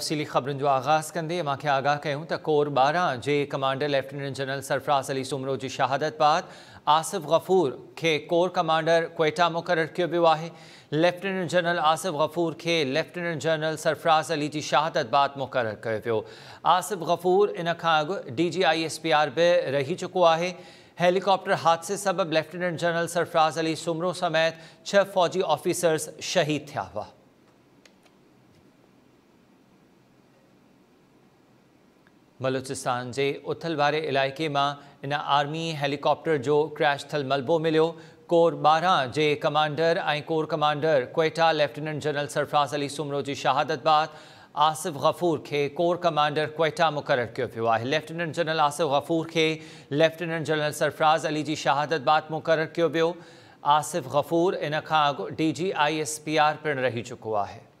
तफ़सीली खबरों जो आगाज़ कदे आगाह क्यों तो कोर बारह के commander lieutenant general Sarfaraz Ali Soomro की शहादत बाद आसिफ़ गफ़ूर के कोर कमांडर कोयटा मुकर कयो वियो आहे लेफ्टिनेंट जनरल आसिफ़ गफ़ूर के लेफ्टिनेंट जनरल सरफराज़ अली की शहादत बाद मुकर आसिफ़ गफ़ूर इन अग D G I S P R भी रही चुको है हेलीकॉप्टर हादसे सबब लेफ्टिनेंट जनरल सरफराज़ अली सुमरों समेत छह फ़ौजी ऑफिसर्स शहीद थे हुआ बलूचिस्तान के उथलवारे इलाक़े में इन आर्मी हेलीकॉप्टर जो क्रैश थियल मलबो मिलियो कोर ॿारहं जे कमांडर ऐं corps commander Quetta lieutenant general Sarfaraz Ali Soomro की शहादत बाद आसिफ़ गफ़ूर के कोर कमांडर क्वेटा मुकर कयो पियो आहे लेफ्टिनेंट जनरल आसिफ़ गफ़ूर के लेफ्टिनेंट जनरल सरफराज़ अली की शहादत बाद मुक़ररु कयो वियो आसिफ़ गफ़ूर इन खां अॻु D G I S P R पिण रही चुको है